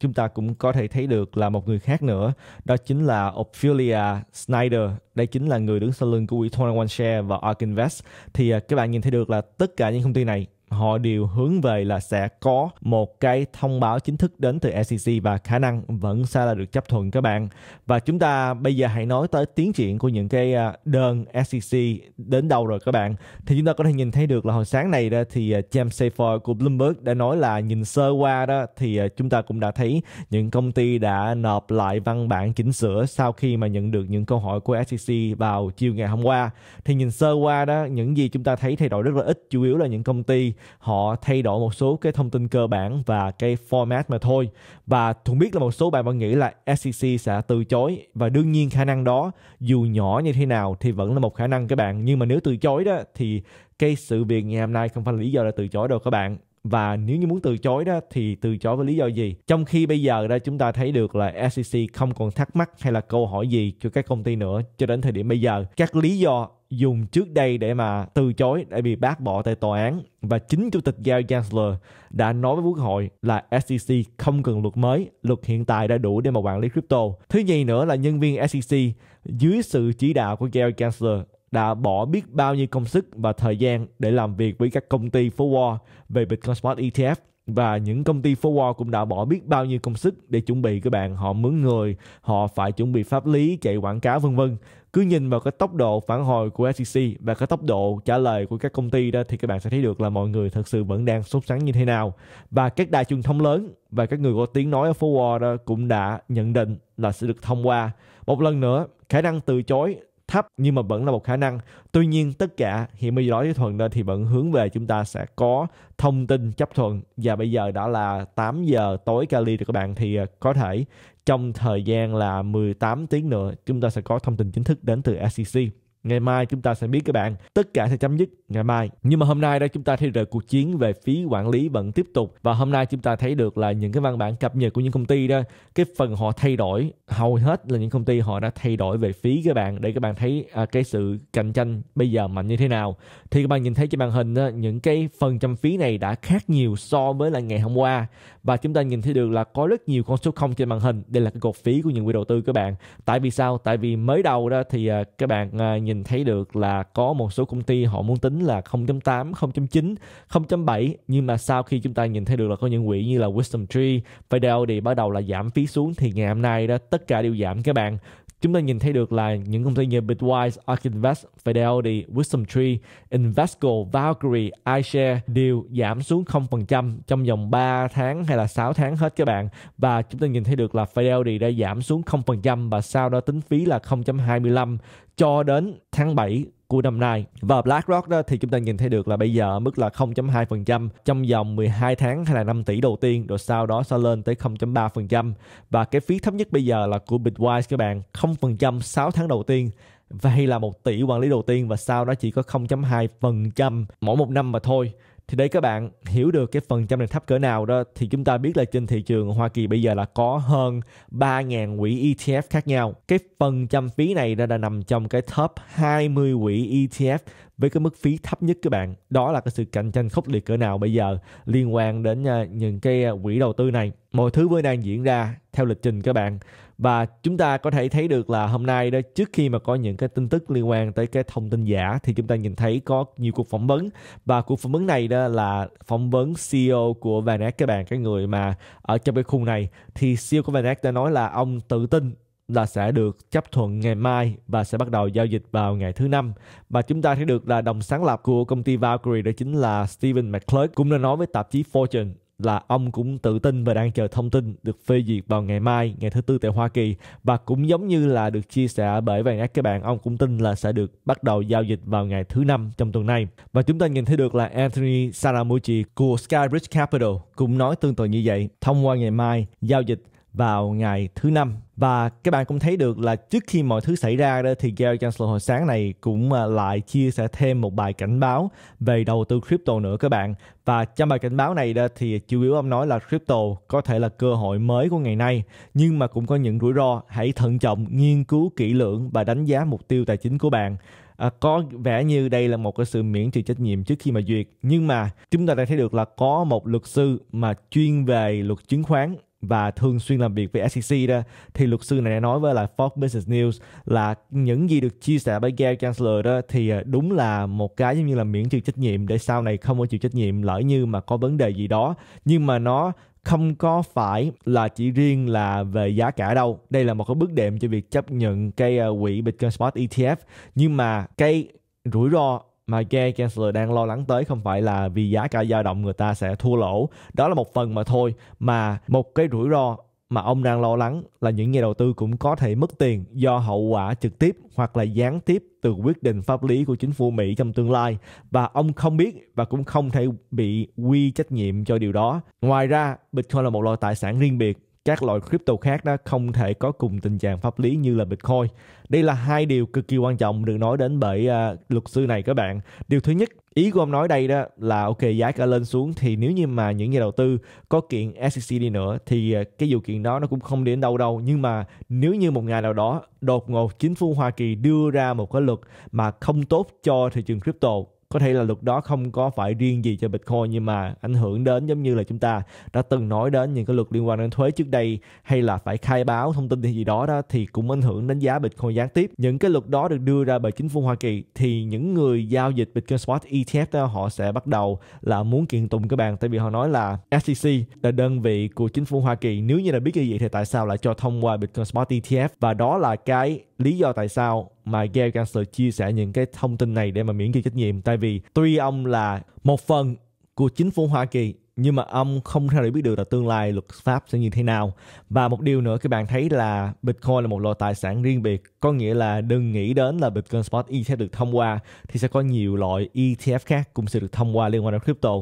chúng ta cũng có thể thấy được là một người khác nữa đó chính là Ophelia Snyder đây chính là người đứng sau lưng của We21share và ARK Invest thì à, các bạn nhìn thấy được là tất cả những công ty này họ đều hướng về là sẽ có một cái thông báo chính thức đến từ SEC và khả năng vẫn sẽ là được chấp thuận các bạn. Và chúng ta bây giờ hãy nói tới tiến triển của những cái à, đơn SEC đến đâu rồi các bạn. Thì chúng ta có thể nhìn thấy được là hồi sáng này đó thì à, James Safer của Bloomberg đã nói là nhìn sơ qua đó thì à, chúng ta cũng đã thấy những công ty đã nộp lại văn bản chỉnh sửa sau khi mà nhận được những câu hỏi của SEC vào chiều ngày hôm qua. Thì nhìn sơ qua đó những gì chúng ta thấy thay đổi rất là ít chủ yếu là những công ty họ thay đổi một số cái thông tin cơ bản và cái format mà thôi và thuận biết là một số bạn vẫn nghĩ là SEC sẽ từ chối và đương nhiên khả năng đó dù nhỏ như thế nào thì vẫn là một khả năng các bạn nhưng mà nếu từ chối đó thì cái sự việc ngày hôm nay không phải là lý do để từ chối đâu các bạn và nếu như muốn từ chối đó thì từ chối với lý do gì trong khi bây giờ đó chúng ta thấy được là SEC không còn thắc mắc hay là câu hỏi gì cho các công ty nữa cho đến thời điểm bây giờ các lý do dùng trước đây để mà từ chối đã bị bác bỏ tại tòa án và chính chủ tịch Gary Gensler đã nói với quốc hội là SEC không cần luật mới, luật hiện tại đã đủ để mà quản lý crypto. Thứ nhì nữa là nhân viên SEC dưới sự chỉ đạo của Gary Gensler đã bỏ biết bao nhiêu công sức và thời gian để làm việc với các công ty forward về Bitcoin Spot ETF và những công ty forward cũng đã bỏ biết bao nhiêu công sức để chuẩn bị các bạn họ mướn người họ phải chuẩn bị pháp lý chạy quảng cáo vân vân cứ nhìn vào cái tốc độ phản hồi của SEC và cái tốc độ trả lời của các công ty đó thì các bạn sẽ thấy được là mọi người thật sự vẫn đang sốt sắng như thế nào và các đài truyền thông lớn và các người có tiếng nói ở forward đó cũng đã nhận định là sẽ được thông qua một lần nữa khả năng từ chối thấp nhưng mà vẫn là một khả năng tuy nhiên tất cả hiện bây giờ nói với thuận lên thì vẫn hướng về chúng ta sẽ có thông tin chấp thuận và bây giờ đã là 8 giờ tối Cali rồi các bạn thì ờ, có thể trong thời gian là 18 tiếng nữa chúng ta sẽ có thông tin chính thức đến từ SEC Ngày mai chúng ta sẽ biết các bạn, tất cả sẽ chấm dứt ngày mai. Nhưng mà hôm nay đó chúng ta thay rời cuộc chiến về phí quản lý vẫn tiếp tục và hôm nay chúng ta thấy được là những cái văn bản cập nhật của những công ty đó, cái phần họ thay đổi hầu hết là những công ty họ đã thay đổi về phí các bạn để các bạn thấy à, cái sự cạnh tranh bây giờ mạnh như thế nào. Thì các bạn nhìn thấy trên màn hình đó, những cái phần trăm phí này đã khác nhiều so với là ngày hôm qua và chúng ta nhìn thấy được là có rất nhiều con số không trên màn hình đây là cái cột phí của những quỹ đầu tư các bạn tại vì sao tại vì mới đầu đó thì à, các bạn à, nhìn thấy được là có một số công ty họ muốn tính là 0.8 0.9 0.7 nhưng mà sau khi chúng ta nhìn thấy được là có những quỹ như là Wisdom Tree Fidelity bắt đầu là giảm phí xuống thì ngày hôm nay đó tất cả đều giảm các bạn Chúng ta nhìn thấy được là những công ty như Bitwise, Ark Invest, Fidelity, WisdomTree, Tree, Invesco, Valkyrie, iShare đều giảm xuống 0% trong vòng 3 tháng hay là 6 tháng hết các bạn. Và chúng ta nhìn thấy được là Fidelity đã giảm xuống 0% và sau đó tính phí là 0.25 cho đến tháng 7 của năm nay. Và BlackRock đó thì chúng ta nhìn thấy được là bây giờ ở mức là 0.2% trong vòng 12 tháng hay là 5 tỷ đầu tiên rồi sau đó sẽ lên tới 0.3% và cái phí thấp nhất bây giờ là của Bitwise các bạn 0% 6 tháng đầu tiên và hay là một tỷ quản lý đầu tiên và sau đó chỉ có 0.2% mỗi một năm mà thôi thì đây các bạn hiểu được cái phần trăm này thấp cỡ nào đó thì chúng ta biết là trên thị trường Hoa Kỳ bây giờ là có hơn 3.000 quỹ ETF khác nhau cái phần trăm phí này đã, đã nằm trong cái top 20 quỹ ETF với cái mức phí thấp nhất các bạn đó là cái sự cạnh tranh khốc liệt cỡ nào bây giờ liên quan đến à, những cái à, quỹ đầu tư này mọi thứ vẫn đang diễn ra theo lịch trình các bạn và chúng ta có thể thấy được là hôm nay đó trước khi mà có những cái tin tức liên quan tới cái thông tin giả thì chúng ta nhìn thấy có nhiều cuộc phỏng vấn và cuộc phỏng vấn này đó là phỏng vấn CEO của Vanek các bạn cái người mà ở trong cái khung này thì CEO của Vanek đã nói là ông tự tin là sẽ được chấp thuận ngày mai và sẽ bắt đầu giao dịch vào ngày thứ năm. Và chúng ta thấy được là đồng sáng lập của công ty Valkyrie đó chính là Stephen McClurg cũng đã nói với tạp chí Fortune là ông cũng tự tin và đang chờ thông tin được phê duyệt vào ngày mai, ngày thứ tư tại Hoa Kỳ và cũng giống như là được chia sẻ bởi vài các bạn, ông cũng tin là sẽ được bắt đầu giao dịch vào ngày thứ năm trong tuần này. Và chúng ta nhìn thấy được là Anthony Saramucci của Skybridge Capital cũng nói tương tự như vậy. Thông qua ngày mai, giao dịch vào ngày thứ năm và các bạn cũng thấy được là trước khi mọi thứ xảy ra đó thì Gary Gensler hồi sáng này cũng à, lại chia sẻ thêm một bài cảnh báo về đầu tư crypto nữa các bạn và trong bài cảnh báo này đó thì chủ yếu ông nói là crypto có thể là cơ hội mới của ngày nay nhưng mà cũng có những rủi ro hãy thận trọng nghiên cứu kỹ lưỡng và đánh giá mục tiêu tài chính của bạn à, có vẻ như đây là một cái sự miễn trừ trách nhiệm trước khi mà duyệt nhưng mà chúng ta đã thấy được là có một luật sư mà chuyên về luật chứng khoán và thường xuyên làm việc với SEC đó thì luật sư này đã nói với lại Fox Business News là những gì được chia sẻ bởi Gary Gensler đó thì ờ, đúng là một cái giống như là miễn trừ trách nhiệm để sau này không có chịu trách nhiệm lỡ như mà có vấn đề gì đó nhưng mà nó không có phải là chỉ riêng là về giá cả đâu. Đây là một cái bước đệm cho việc chấp nhận cái ờ, quỹ Bitcoin Spot ETF nhưng mà cái rủi ro mà Gary Gensler đang lo lắng tới không phải là vì giá cả dao động người ta sẽ thua lỗ. Đó là một phần mà thôi mà một cái rủi ro mà ông đang lo lắng là những nhà đầu tư cũng có thể mất tiền do hậu quả trực tiếp hoặc là gián tiếp từ quyết định pháp lý của chính phủ Mỹ trong tương lai và ông không biết và cũng không thể bị quy trách nhiệm cho điều đó. Ngoài ra, Bitcoin là một loại tài sản riêng biệt các loại crypto khác đó không thể có cùng tình trạng pháp lý như là Bitcoin. Đây là hai điều cực kỳ quan trọng được nói đến bởi uh, luật sư này các bạn. Điều thứ nhất, ý của ông nói đây đó là ok giá cả lên xuống thì nếu như mà những nhà đầu tư có kiện SEC đi nữa thì uh, cái điều kiện đó nó cũng không đến đâu đâu. Nhưng mà nếu như một ngày nào đó đột ngột chính phủ Hoa Kỳ đưa ra một cái luật mà không tốt cho thị trường crypto có thể là luật đó không có phải riêng gì cho bitcoin nhưng mà ảnh hưởng đến giống như là chúng ta đã từng nói đến những cái luật liên quan đến thuế trước đây hay là phải khai báo thông tin gì đó đó thì cũng ảnh hưởng đến giá bitcoin gián tiếp những cái luật đó được đưa ra bởi chính phủ hoa kỳ thì những người giao dịch bitcoin spot etf đó họ sẽ bắt đầu là muốn kiện tụng các bạn tại vì họ nói là sec là đơn vị của chính phủ hoa kỳ nếu như là biết như vậy thì tại sao lại cho thông qua bitcoin spot etf và đó là cái lý do tại sao mà Gail Kansler chia sẻ những cái thông tin này để mà miễn trừ trách nhiệm tại vì tuy ông là một phần của chính phủ Hoa Kỳ nhưng mà ông không thể biết được là tương lai luật pháp sẽ như thế nào và một điều nữa các bạn thấy là Bitcoin là một loại tài sản riêng biệt có nghĩa là đừng nghĩ đến là Bitcoin Spot ETF được thông qua thì sẽ có nhiều loại ETF khác cũng sẽ được thông qua liên quan đến crypto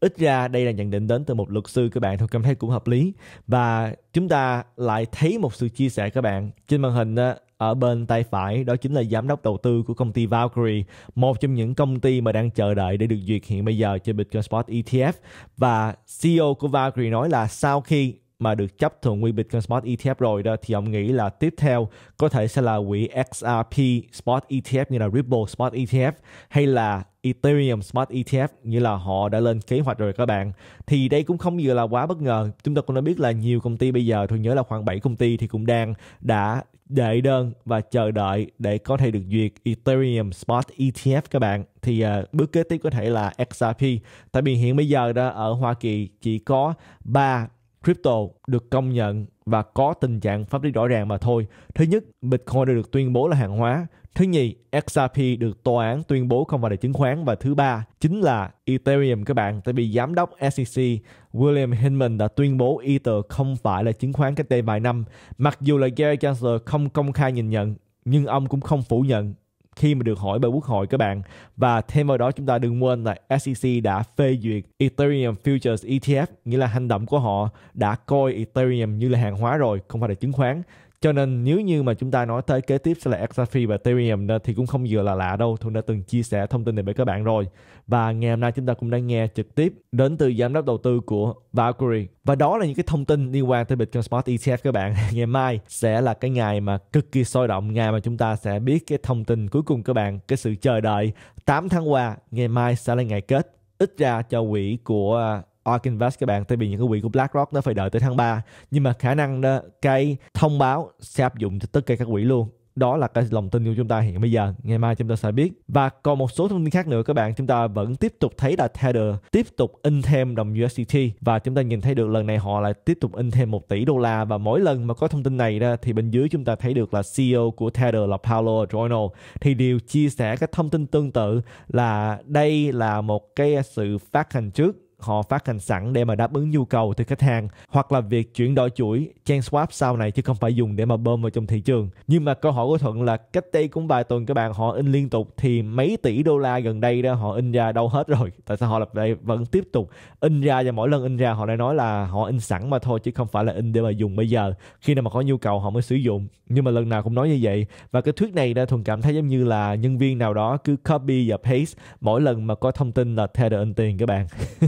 ít ra đây là nhận định đến từ một luật sư các bạn tôi cảm thấy cũng hợp lý và chúng ta lại thấy một sự chia sẻ các bạn trên màn hình ở bên tay phải đó chính là giám đốc đầu tư của công ty Valkyrie, một trong những công ty mà đang chờ đợi để được duyệt hiện bây giờ trên Bitcoin Spot ETF và CEO của Valkyrie nói là sau khi mà được chấp thuận quỹ Bitcoin Spot ETF rồi đó thì ông nghĩ là tiếp theo có thể sẽ là quỹ XRP Spot ETF như là Ripple Spot ETF hay là Ethereum Spot ETF như là họ đã lên kế hoạch rồi các bạn. Thì đây cũng không vừa là quá bất ngờ. Chúng ta cũng đã biết là nhiều công ty bây giờ tôi nhớ là khoảng 7 công ty thì cũng đang đã đệ đơn và chờ đợi để có thể được duyệt Ethereum Spot ETF các bạn thì uh, bước kế tiếp có thể là XRP tại vì hiện bây giờ đó ở Hoa Kỳ chỉ có 3 crypto được công nhận và có tình trạng pháp lý rõ ràng mà thôi. Thứ nhất, Bitcoin đã được tuyên bố là hàng hóa. Thứ nhì, XRP được tòa án tuyên bố không phải là chứng khoán và thứ ba chính là Ethereum các bạn, tại vì giám đốc SEC William Hinman đã tuyên bố Ether không phải là chứng khoán cách đây vài năm. Mặc dù là Gary Gensler không công khai nhìn nhận, nhưng ông cũng không phủ nhận khi mà được hỏi bởi quốc hội các bạn và thêm vào đó chúng ta đừng quên là SEC đã phê duyệt Ethereum Futures ETF nghĩa là hành động của họ đã coi Ethereum như là hàng hóa rồi không phải là chứng khoán cho nên nếu như mà chúng ta nói tới kế tiếp sẽ là Xrphi và Ethereum thì cũng không vừa là lạ đâu Thuận đã từng chia sẻ thông tin này với các bạn rồi và ngày hôm nay chúng ta cũng đang nghe trực tiếp đến từ giám đốc đầu tư của Valkyrie và đó là những cái thông tin liên quan tới Bitcoin Spot ETF các bạn ngày mai sẽ là cái ngày mà cực kỳ sôi động ngày mà chúng ta sẽ biết cái thông tin cuối cùng các bạn cái sự chờ đợi 8 tháng qua ngày mai sẽ là ngày kết ít ra cho quỹ của ARK Invest các bạn tại vì những cái quỹ của BlackRock nó phải đợi tới tháng 3 nhưng mà khả năng đó, cái thông báo sẽ áp dụng cho tất cả các quỹ luôn đó là cái lòng tin của chúng ta hiện bây giờ ngày mai chúng ta sẽ biết và còn một số thông tin khác nữa các bạn chúng ta vẫn tiếp tục thấy là Tether tiếp tục in thêm đồng USDT và chúng ta nhìn thấy được lần này họ lại tiếp tục in thêm một tỷ đô la và mỗi lần mà có thông tin này ra thì bên dưới chúng ta thấy được là CEO của Tether là Paolo Adorno thì đều chia sẻ cái thông tin tương tự là đây là một cái sự phát hành trước họ phát hành sẵn để mà đáp ứng nhu cầu từ khách hàng hoặc là việc chuyển đổi chuỗi chain swap sau này chứ không phải dùng để mà bơm vào trong thị trường nhưng mà câu hỏi của thuận là cách đây cũng vài tuần các bạn họ in liên tục thì mấy tỷ đô la gần đây đó họ in ra đâu hết rồi tại sao họ lập đây vẫn tiếp tục in ra và mỗi lần in ra họ lại nói là họ in sẵn mà thôi chứ không phải là in để mà dùng bây giờ khi nào mà có nhu cầu họ mới sử dụng nhưng mà lần nào cũng nói như vậy và cái thuyết này đã thuần cảm thấy giống như là nhân viên nào đó cứ copy và paste mỗi lần mà có thông tin là theo in tiền các bạn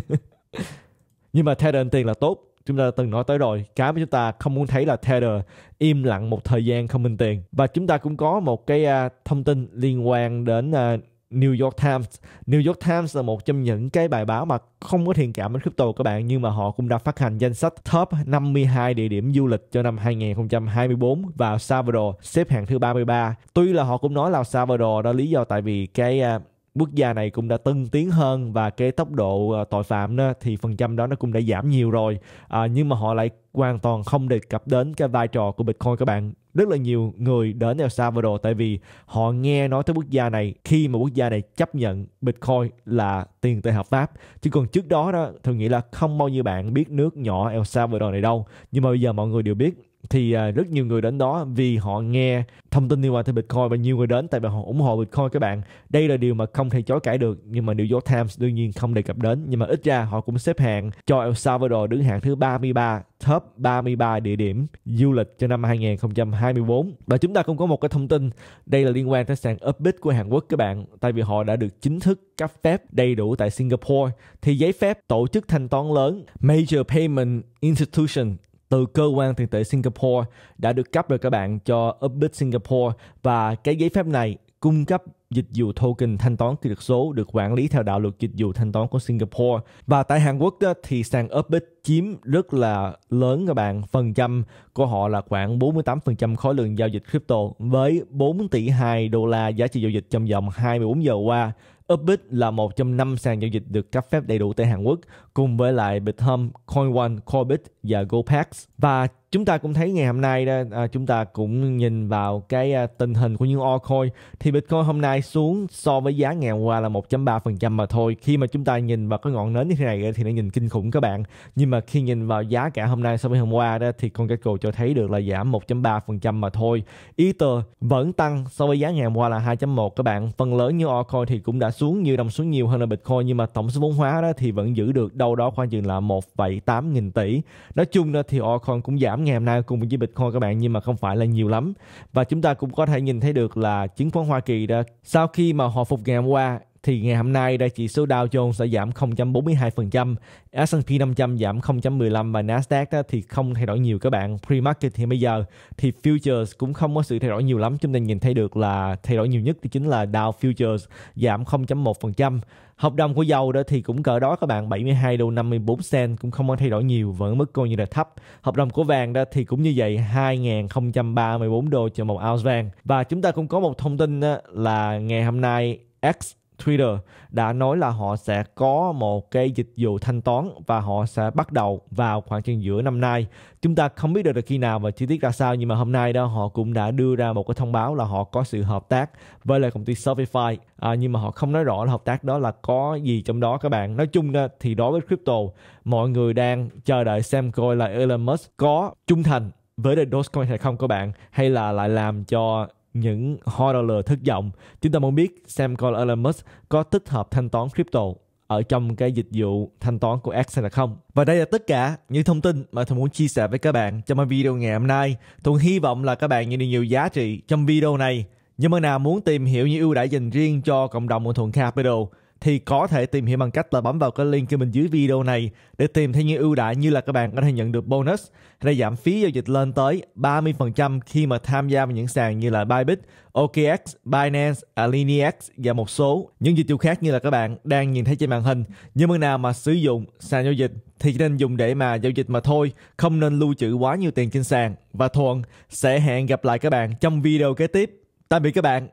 nhưng mà tether tiền là tốt chúng ta từng nói tới rồi cái mà chúng ta không muốn thấy là Tether im lặng một thời gian không minh tiền và chúng ta cũng có một cái uh, thông tin liên quan đến uh, New York Times New York Times là một trong những cái bài báo mà không có thiện cảm đến crypto các bạn nhưng mà họ cũng đã phát hành danh sách top 52 địa điểm du lịch cho năm 2024 và Salvador xếp hạng thứ 33 tuy là họ cũng nói là Salvador đó lý do tại vì cái uh, quốc gia này cũng đã tân tiến hơn và cái tốc độ ờ, tội phạm đó, thì phần trăm đó nó cũng đã giảm nhiều rồi à, nhưng mà họ lại hoàn toàn không đề cập đến cái vai trò của bitcoin các bạn rất là nhiều người đến El Salvador tại vì họ nghe nói tới quốc gia này khi mà quốc gia này chấp nhận Bitcoin là tiền tệ hợp pháp chứ còn trước đó đó tôi nghĩ là không bao nhiêu bạn biết nước nhỏ El Salvador này đâu nhưng mà bây giờ mọi người đều biết thì à, rất nhiều người đến đó vì họ nghe thông tin liên quan tới Bitcoin và nhiều người đến tại vì họ ủng hộ Bitcoin các bạn. Đây là điều mà không thể chối cãi được nhưng mà New York Times đương nhiên không đề cập đến nhưng mà ít ra họ cũng xếp hạng cho El Salvador đứng hạng thứ 33 top 33 địa điểm du lịch cho năm 2024 và chúng ta cũng có một cái thông tin đây là liên quan tới sàn Upbit của Hàn Quốc các bạn tại vì họ đã được chính thức cấp phép đầy đủ tại Singapore thì giấy phép tổ chức thanh toán lớn Major Payment Institution từ cơ quan tiền tệ Singapore đã được cấp rồi các bạn cho Upbit Singapore và cái giấy phép này cung cấp dịch vụ token thanh toán kỹ thuật số được quản lý theo đạo luật dịch vụ thanh toán của Singapore. Và tại Hàn Quốc đó, thì sàn Upbit chiếm rất là lớn các bạn. Phần trăm của họ là khoảng 48% khối lượng giao dịch crypto với 4 tỷ 2 đô la giá trị giao dịch trong vòng 24 giờ qua. Upbit là một trong năm sàn giao dịch được cấp phép đầy đủ tại Hàn Quốc cùng với lại Bithumb, CoinOne, Coinbit và GoPax và chúng ta cũng thấy ngày hôm nay đó, à, chúng ta cũng nhìn vào cái à, tình hình của những altcoin thì Bitcoin hôm nay xuống so với giá ngày hôm qua là 1.3% mà thôi. Khi mà chúng ta nhìn vào cái ngọn nến như thế này thì nó nhìn kinh khủng các bạn. Nhưng mà khi nhìn vào giá cả hôm nay so với hôm qua đó thì con cầu cho thấy được là giảm 1.3% mà thôi. Ether vẫn tăng so với giá ngày hôm qua là 2.1 các bạn. Phần lớn như altcoin thì cũng đã xuống nhiều đồng xuống nhiều hơn là Bitcoin nhưng mà tổng số vốn hóa đó thì vẫn giữ được đâu đó khoảng chừng là 1,8 nghìn tỷ. Nói chung đó thì altcoin cũng giảm giảm ngày hôm nay cùng với chỉ Bitcoin các bạn nhưng mà không phải là nhiều lắm. Và chúng ta cũng có thể nhìn thấy được là chứng khoán Hoa Kỳ đã sau khi mà họ phục ngày hôm qua thì ngày hôm nay đây chỉ số Dow Jones đã giảm 0.42%, S&P 500 giảm 0.15 và Nasdaq thì không thay đổi nhiều các bạn. Pre-market thì bây giờ thì futures cũng không có sự thay đổi nhiều lắm, chúng ta nhìn thấy được là thay đổi nhiều nhất thì chính là Dow futures giảm 0.1%. Hợp đồng của dầu đó thì cũng cỡ đó các bạn 72 đô 54 cent cũng không có thay đổi nhiều vẫn mức coi như là thấp. Hợp đồng của vàng đó thì cũng như vậy 2034 đô cho một ounce vàng. Và chúng ta cũng có một thông tin là ngày hôm nay X Twitter đã nói là họ sẽ có một cái dịch vụ thanh toán và họ sẽ bắt đầu vào khoảng chừng giữa năm nay. Chúng ta không biết được là khi nào và chi tiết ra sao nhưng mà hôm nay đó họ cũng đã đưa ra một cái thông báo là họ có sự hợp tác với lại công ty Shopify à, nhưng mà họ không nói rõ là hợp tác đó là có gì trong đó các bạn. Nói chung ra thì đối với crypto mọi người đang chờ đợi xem coi là Elon Musk có trung thành với lại Dogecoin hay không các bạn hay là lại làm cho những hodler thất vọng. Chúng ta muốn biết xem coi Elon Musk có tích hợp thanh toán crypto ở trong cái dịch vụ thanh toán của X là không. Và đây là tất cả những thông tin mà tôi muốn chia sẻ với các bạn trong video ngày hôm nay. Tôi hy vọng là các bạn nhận được nhiều giá trị trong video này. Nhưng mà nào muốn tìm hiểu những ưu đãi dành riêng cho cộng đồng của Thuận Capital, thì có thể tìm hiểu bằng cách là bấm vào cái link bên dưới video này để tìm thấy những ưu đãi như là các bạn có thể nhận được bonus hay giảm phí giao dịch lên tới 30% khi mà tham gia vào những sàn như là Bybit, OKX, Binance, Alinex và một số những dịch vụ khác như là các bạn đang nhìn thấy trên màn hình. Nhưng mà nào mà sử dụng sàn giao dịch thì nên dùng để mà giao dịch mà thôi, không nên lưu trữ quá nhiều tiền trên sàn. Và Thuận sẽ hẹn gặp lại các bạn trong video kế tiếp. Tạm biệt các bạn.